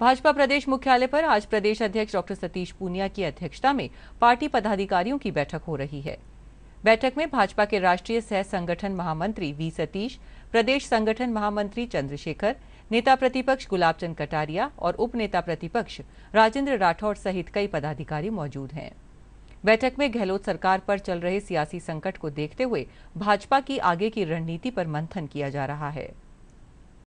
भाजपा प्रदेश मुख्यालय पर आज प्रदेश अध्यक्ष डॉक्टर सतीश पूनिया की अध्यक्षता में पार्टी पदाधिकारियों की बैठक हो रही है बैठक में भाजपा के राष्ट्रीय सह संगठन महामंत्री वी सतीश प्रदेश संगठन महामंत्री चंद्रशेखर नेता प्रतिपक्ष गुलाबचंद कटारिया और उपनेता प्रतिपक्ष राजेंद्र राठौड़ सहित कई पदाधिकारी मौजूद हैं बैठक में गहलोत सरकार पर चल रहे सियासी संकट को देखते हुए भाजपा की आगे की रणनीति पर मंथन किया जा रहा है